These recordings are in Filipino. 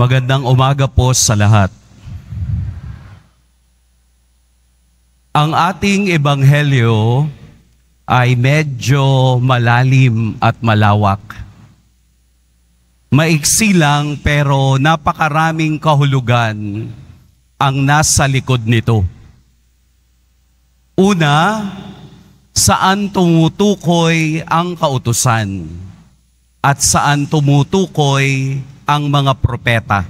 Magandang umaga po sa lahat. Ang ating ebanghelyo ay medyo malalim at malawak. Maiksi lang pero napakaraming kahulugan ang nasa likod nito. Una, saan tumutukoy ang kautusan at saan tumutukoy ang mga propeta.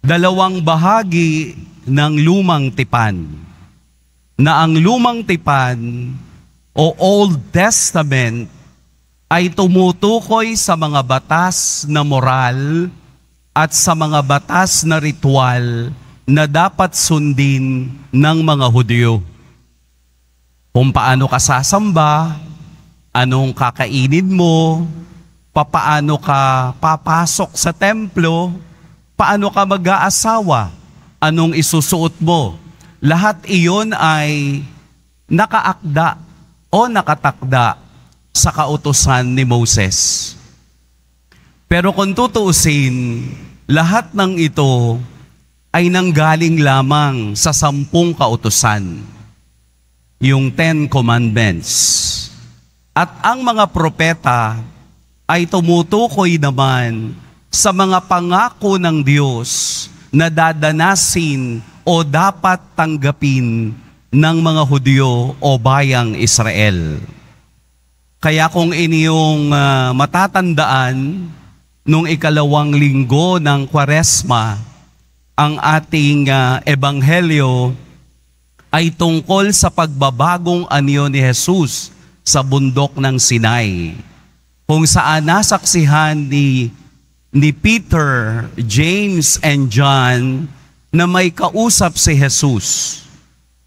Dalawang bahagi ng lumang tipan. Na ang lumang tipan o Old Testament ay tumutukoy sa mga batas na moral at sa mga batas na ritual na dapat sundin ng mga Hudyo. Kung paano ka sasamba, anong kakainin mo, papaano ka papasok sa templo, paano ka mag-aasawa, anong isusuot mo. Lahat iyon ay nakaakda o nakatakda sa kautosan ni Moses. Pero kung tutuusin, lahat ng ito ay nanggaling lamang sa sampung kautosan, yung Ten Commandments. At ang mga propeta ay tumutukoy naman sa mga pangako ng Diyos na dadanasin o dapat tanggapin ng mga Hudyo o bayang Israel. Kaya kung inyong uh, matatandaan, nung ikalawang linggo ng Kwaresma, ang ating uh, ebanghelyo ay tungkol sa pagbabagong anyo ni Jesus sa bundok ng Sinai kung saan nasaksihan ni, ni Peter, James, and John na may kausap si Jesus.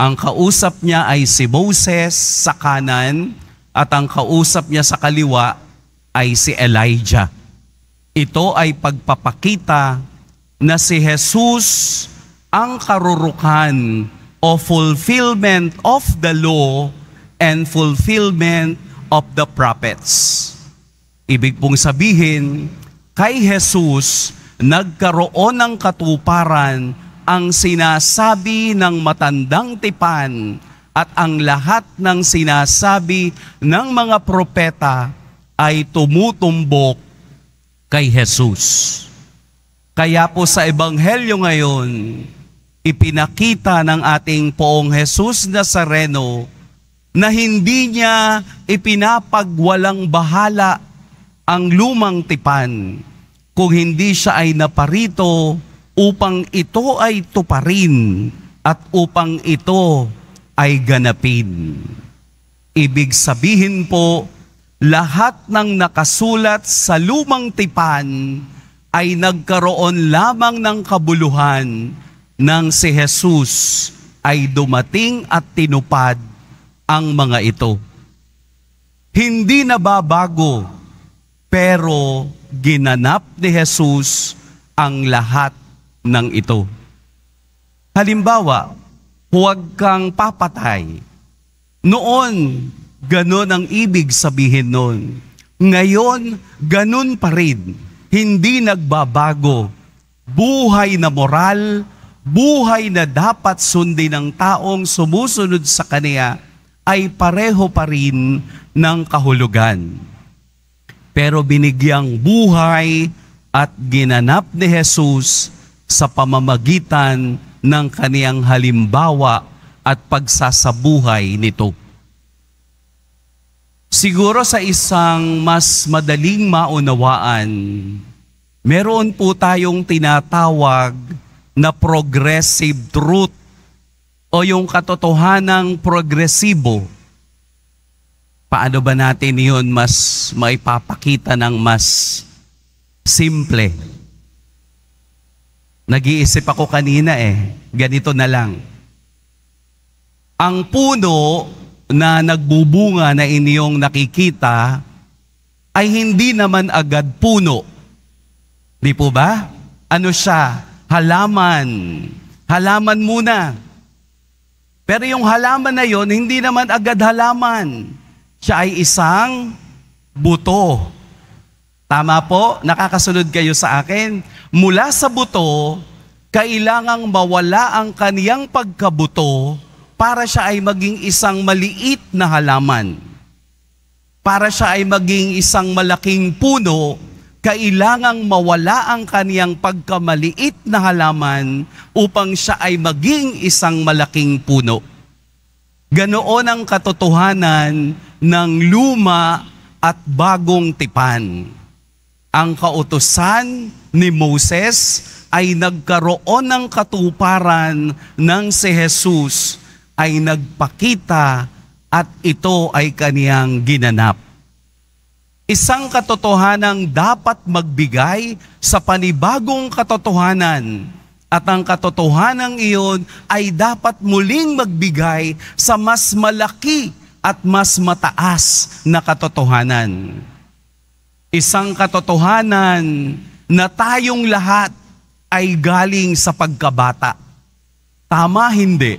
Ang kausap niya ay si Moses sa kanan at ang kausap niya sa kaliwa ay si Elijah. Ito ay pagpapakita na si Jesus ang karurukan o fulfillment of the law and fulfillment of the prophets. Ibig pong sabihin, kay Jesus nagkaroon ng katuparan ang sinasabi ng matandang tipan at ang lahat ng sinasabi ng mga propeta ay tumutumbok kay Jesus. Kaya po sa Ebanghelyo ngayon, ipinakita ng ating poong Jesus Nazareno na hindi niya ipinapagwalang bahala ang lumang tipan kung hindi siya ay naparito upang ito ay tuparin at upang ito ay ganapin. Ibig sabihin po, lahat ng nakasulat sa lumang tipan ay nagkaroon lamang ng kabuluhan nang si Jesus ay dumating at tinupad ang mga ito. Hindi nababago pero ginanap ni Jesus ang lahat ng ito. Halimbawa, huwag kang papatay. Noon, ganun ang ibig sabihin noon. Ngayon, ganun pa rin. Hindi nagbabago. Buhay na moral, buhay na dapat sundin ng taong sumusunod sa Kaniya ay pareho pa rin ng kahulugan pero binigyang buhay at ginanap ni Jesus sa pamamagitan ng kaniyang halimbawa at pagsasabuhay nito. Siguro sa isang mas madaling maunawaan, meron po tayong tinatawag na progressive truth o yung katotohanan katotohanang progresibo paano ba natin yun mas maipapakita ng mas simple? Nag-iisip ako kanina eh, ganito na lang. Ang puno na nagbubunga na inyong nakikita ay hindi naman agad puno. Di po ba? Ano siya? Halaman. Halaman muna. Pero yung halaman na yon, hindi naman agad halaman. Siya ay isang buto. Tama po, nakakasunod kayo sa akin. Mula sa buto, kailangang mawala ang kaniyang pagkabuto para siya ay maging isang maliit na halaman. Para siya ay maging isang malaking puno kailangang mawala ang kaniyang pagkamaliit na halaman upang siya ay maging isang malaking puno. Ganoon ang katotohanan ng luma at bagong tipan. Ang kautosan ni Moses ay nagkaroon ng katuparan ng si Jesus ay nagpakita at ito ay kaniyang ginanap. Isang katotohanang dapat magbigay sa panibagong katotohanan at ang katotohanang iyon ay dapat muling magbigay sa mas malaki at mas mataas na katotohanan. Isang katotohanan na tayong lahat ay galing sa pagkabata. Tama hindi?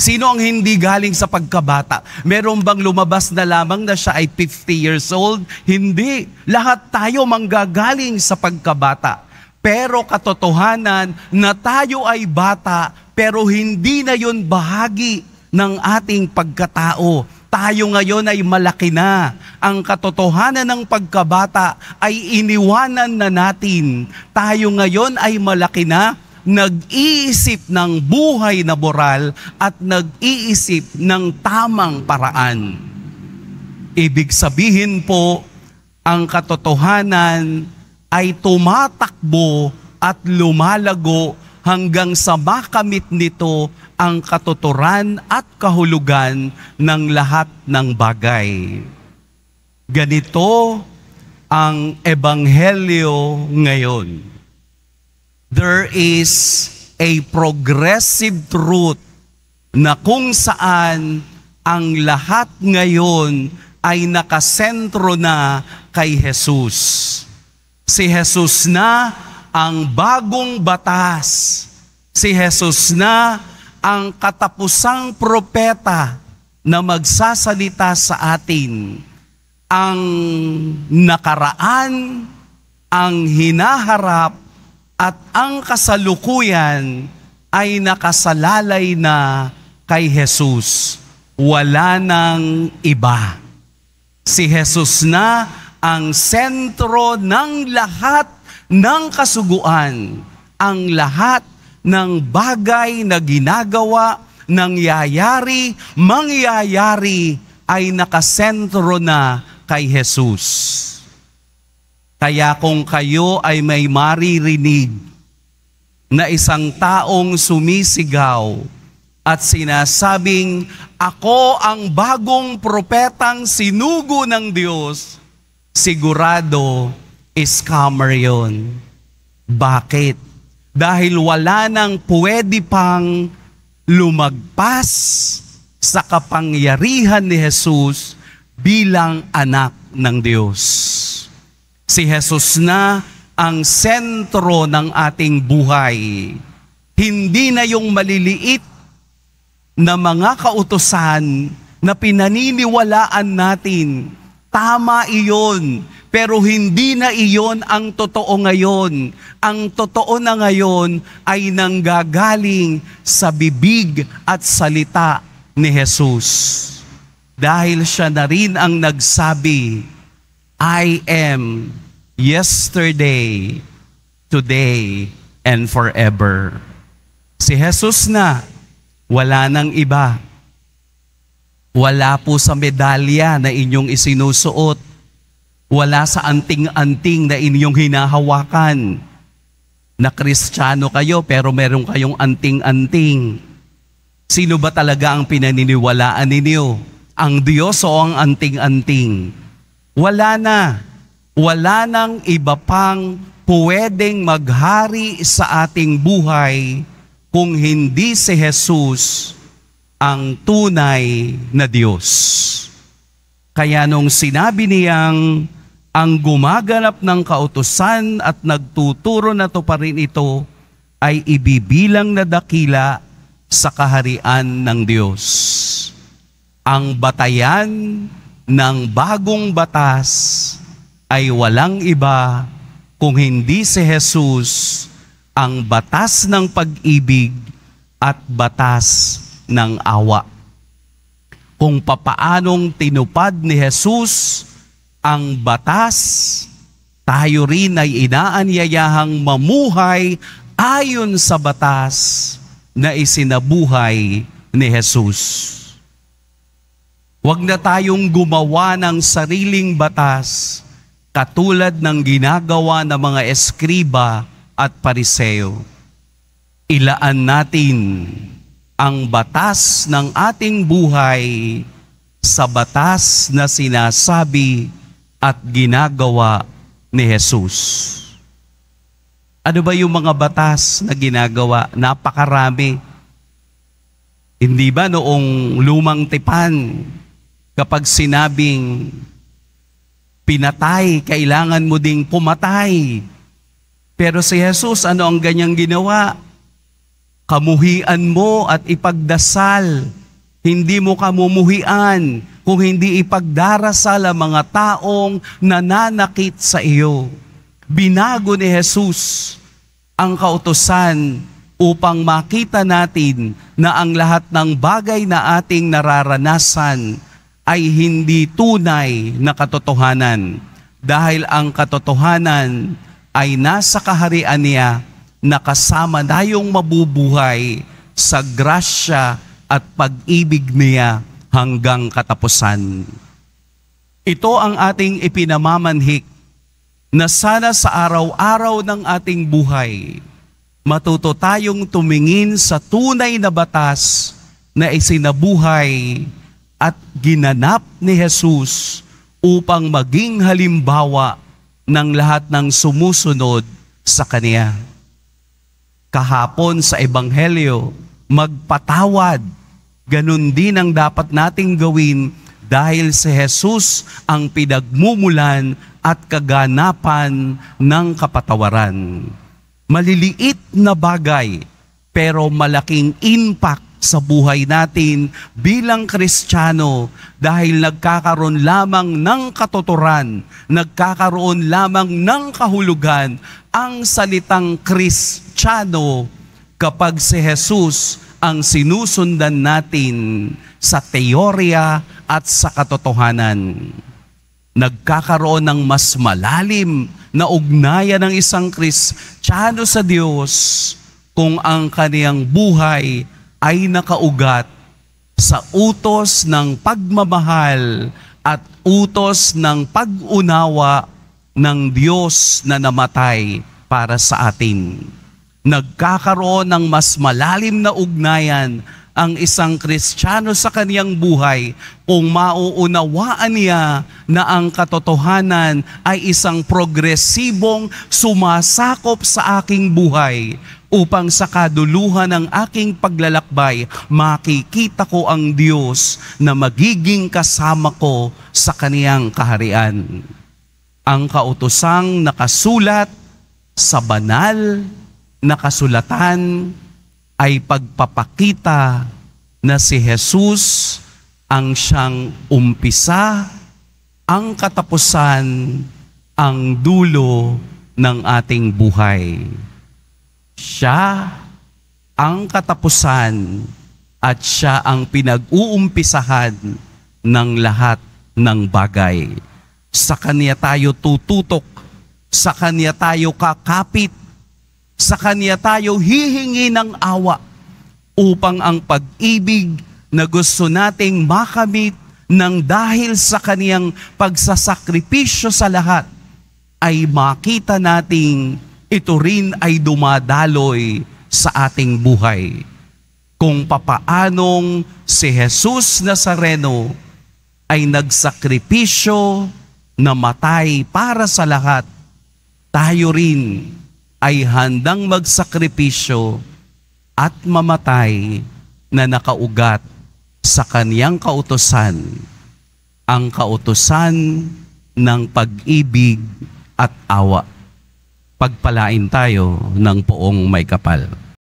Sino ang hindi galing sa pagkabata? Meron bang lumabas na lamang na siya ay 50 years old? Hindi. Lahat tayo manggagaling sa pagkabata. Pero katotohanan na tayo ay bata pero hindi na yon bahagi ng ating pagkatao. Tayo ngayon ay malaki na. Ang katotohanan ng pagkabata ay iniwanan na natin. Tayo ngayon ay malaki na nag-iisip ng buhay na moral at nag-iisip ng tamang paraan. Ibig sabihin po, ang katotohanan ay tumatakbo at lumalago hanggang sa makamit nito ang katuturan at kahulugan ng lahat ng bagay. Ganito ang ebanghelyo ngayon. There is a progressive truth na kung saan ang lahat ngayon ay nakasentro na kay Jesus. Si Jesus na ang bagong batas. Si Jesus na ang katapusang propeta na magsasalita sa atin. Ang nakaraan, ang hinaharap, at ang kasalukuyan ay nakasalalay na kay Jesus. Wala nang iba. Si Jesus na ang sentro ng lahat ng kasuguan ang lahat ng bagay na ginagawa, nangyayari, mangyayari ay nakasentro na kay Jesus. Kaya kung kayo ay may maririnig na isang taong sumisigaw at sinasabing, Ako ang bagong propetang sinugo ng Diyos, sigurado Scammer yun. Bakit? Dahil wala nang pwede pang lumagpas sa kapangyarihan ni Jesus bilang anak ng Diyos. Si Jesus na ang sentro ng ating buhay. Hindi na yung maliliit na mga kautosan na pinaniniwalaan natin. Tama iyon pero hindi na iyon ang totoo ngayon. Ang totoo na ngayon ay nanggagaling sa bibig at salita ni Jesus. Dahil siya na rin ang nagsabi, I am yesterday, today, and forever. Si Jesus na, wala nang iba. Wala po sa medalya na inyong isinusuot wala sa anting-anting na inyong hinahawakan. Na kristyano kayo pero meron kayong anting-anting. Sino ba talaga ang pinaniniwalaan ninyo? Ang Diyos o ang anting-anting? Wala na. Wala nang iba pang pwedeng maghari sa ating buhay kung hindi si Jesus ang tunay na Diyos. Kaya nung sinabi niyang ang gumaganap ng kautusan at nagtuturo na to pa rin ito ay ibibilang na dakila sa kaharian ng Diyos. Ang batayan ng bagong batas ay walang iba kung hindi si Jesus ang batas ng pag-ibig at batas ng awa. Kung papaanong tinupad ni Jesus ang batas, tayo rin ay inaanyayahang mamuhay ayon sa batas na isinabuhay ni Jesus. Huwag na tayong gumawa ng sariling batas katulad ng ginagawa ng mga eskriba at pariseo. Ilaan natin ang batas ng ating buhay sa batas na sinasabi at ginagawa ni Jesus. Ano ba yung mga batas na ginagawa? Napakarami. Hindi ba noong lumang tipan, kapag sinabing pinatay, kailangan mo ding pumatay. Pero si Jesus, ano ang ganyang ginawa? Kamuhian mo at ipagdasal. Hindi mo kamumuhian kung hindi ipagdarasal ang mga taong nananakit sa iyo. Binago ni Jesus ang kautosan upang makita natin na ang lahat ng bagay na ating nararanasan ay hindi tunay na katotohanan dahil ang katotohanan ay nasa kaharian niya na kasama tayong mabubuhay sa grasya at pag-ibig niya hanggang katapusan. Ito ang ating ipinamamanhik na sana sa araw-araw ng ating buhay, matuto tayong tumingin sa tunay na batas na isinabuhay at ginanap ni Jesus upang maging halimbawa ng lahat ng sumusunod sa Kaniya. Kahapon sa Ebanghelyo, magpatawad ganun din ang dapat nating gawin dahil si Jesus ang pinagmumulan at kaganapan ng kapatawaran. Maliliit na bagay pero malaking impact sa buhay natin bilang Kristiyano dahil nagkakaroon lamang ng katuturan, nagkakaroon lamang ng kahulugan ang salitang Kristiyano kapag si Jesus ang sinusundan natin sa teorya at sa katotohanan. Nagkakaroon ng mas malalim na ugnayan ng isang Kristiyano sa Diyos kung ang kaniyang buhay ay nakaugat sa utos ng pagmamahal at utos ng pag-unawa ng Diyos na namatay para sa atin nagkakaroon ng mas malalim na ugnayan ang isang Kristiyano sa kaniyang buhay kung mauunawaan niya na ang katotohanan ay isang progresibong sumasakop sa aking buhay upang sa kaduluhan ng aking paglalakbay makikita ko ang Diyos na magiging kasama ko sa kaniyang kaharian. Ang kautosang nakasulat sa banal na kasulatan ay pagpapakita na si Jesus ang siyang umpisa, ang katapusan, ang dulo ng ating buhay. Siya ang katapusan at siya ang pinag-uumpisahan ng lahat ng bagay. Sa Kanya tayo tututok, sa Kanya tayo kakapit, sa Kanya tayo hihingi ng awa upang ang pag-ibig na gusto nating makamit ng dahil sa Kaniyang pagsasakripisyo sa lahat ay makita nating ito rin ay dumadaloy sa ating buhay. Kung papaanong si Jesus Nazareno ay nagsakripisyo na matay para sa lahat, tayo rin ay handang magsakripisyo at mamatay na nakaugat sa kaniyang kautosan, ang kautosan ng pag-ibig at awa. Pagpalain tayo ng poong may kapal.